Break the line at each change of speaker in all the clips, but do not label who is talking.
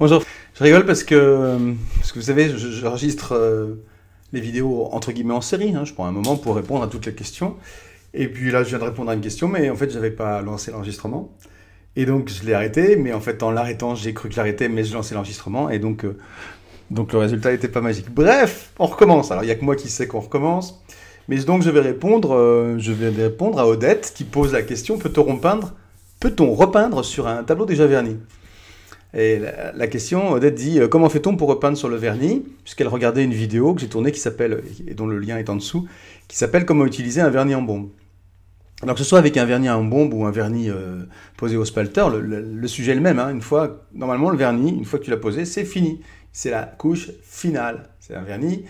Bonjour. Je rigole parce que, parce que vous savez, j'enregistre euh, les vidéos entre guillemets en série. Hein. Je prends un moment pour répondre à toutes les questions. Et puis là, je viens de répondre à une question, mais en fait, je n'avais pas lancé l'enregistrement. Et donc, je l'ai arrêté, mais en fait, en l'arrêtant, j'ai cru que j'arrêtais, mais je lancé l'enregistrement. Et donc, euh, donc, le résultat n'était pas magique. Bref, on recommence. Alors, il n'y a que moi qui sais qu'on recommence. Mais donc, je vais répondre, euh, je vais répondre à Odette qui pose la question peut-on repeindre, peut-on repeindre sur un tableau déjà verni et la, question, Odette dit euh, Comment fait-on pour repeindre sur le vernis Puisqu'elle regardait une vidéo que j'ai tournée qui s'appelle, et dont le lien est en dessous, qui s'appelle Comment utiliser un vernis en bombe. Alors que ce soit avec un vernis en bombe ou un vernis euh, posé au spalter, le, sujet est le même. Hein. Une fois, normalement, le vernis, une fois que tu l'as posé, c'est fini. C'est la couche finale. C'est un vernis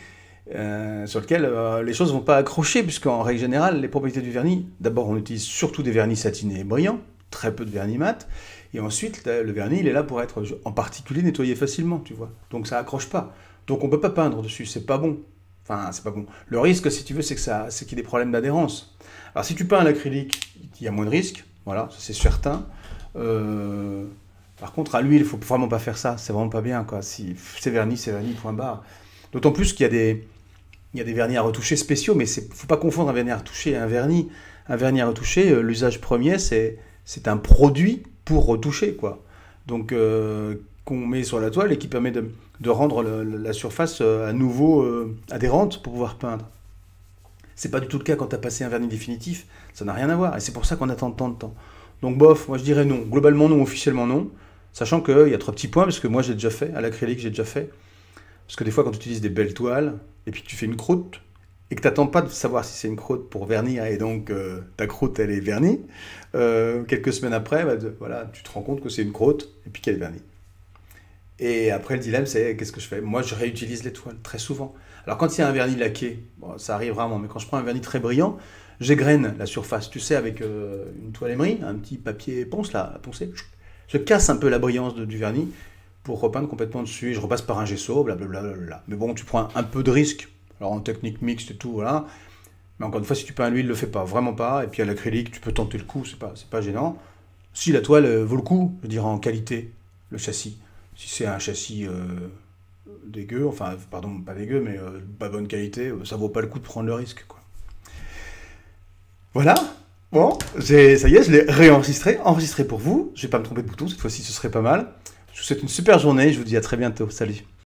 euh, sur lequel les choses ne vont pas accrocher, puisqu'en règle générale, les propriétés du vernis, d'abord on utilise surtout des vernis satinés et brillants, très peu de vernis mat. Et ensuite, le vernis, il est là pour être en particulier nettoyé facilement, tu vois. Donc ça accroche pas. Donc on peut pas peindre dessus, c'est pas bon. Enfin, c'est pas bon. Le risque, si tu veux, c'est que ça, c'est qu'il y ait des problèmes d'adhérence. Alors si tu peins à l'acrylique, il y a moins de risques, voilà, c'est certain. Euh, par contre, à l'huile, il faut vraiment pas faire ça, c'est vraiment pas bien, quoi. Si c'est vernis, c'est vernis, point barre. D'autant plus qu'il y a des, y des vernis à retoucher spéciaux, mais c'est, faut pas confondre un vernis à retoucher et un vernis. Un vernis à retoucher, euh, l'usage premier, c'est c'est un produit pour retoucher, quoi. Donc, euh, qu'on met sur la toile et qui permet de, rendre la surface euh, à nouveau euh, adhérente pour pouvoir peindre. C'est pas du tout le cas quand tu as passé un vernis définitif, ça n'a rien à voir, et c'est pour ça qu'on attend tant de temps. Donc bof, moi je dirais non, globalement non, officiellement non, sachant qu'il y a trois petits points, parce que moi j'ai déjà fait, à l'acrylique j'ai déjà fait, parce que des fois quand tu utilises des belles toiles, et puis que tu fais une croûte, et que tu n'attends pas de savoir si c'est une croûte pour vernir hein, et donc euh, ta croûte elle est vernie, euh, quelques semaines après, bah, voilà, tu te rends compte que c'est une croûte et puis qu'elle est vernie. Et après, le dilemme, c'est qu'est-ce que je fais Moi, je réutilise les toiles très souvent. Alors, quand il y a un vernis laqué, ça arrive rarement, mais quand je prends un vernis très brillant, j'égraine la surface, tu sais, avec euh, une toile émerie, un petit papier ponce là, Je casse un peu la brillance du vernis pour repeindre complètement dessus. Je repasse par un gesso, blablabla. Mais bon, tu prends un peu de risque alors en technique mixte, et tout, voilà. Mais encore une fois, si tu peins à l'huile, le fais pas, vraiment pas. Et puis à l'acrylique, tu peux tenter le coup, c'est pas, pas gênant. Si la toile euh, vaut le coup, je dirais en qualité, le châssis. Si c'est un châssis euh, dégueu, enfin, pardon, pas dégueu, mais euh, pas bonne qualité, ça vaut pas le coup de prendre le risque, quoi. Voilà, Bon, ça y est, je l'ai réenregistré, enregistré pour vous. Je vais pas me tromper de bouton, cette fois-ci ce serait pas mal. Je vous souhaite une super journée, je vous dis à très bientôt. Salut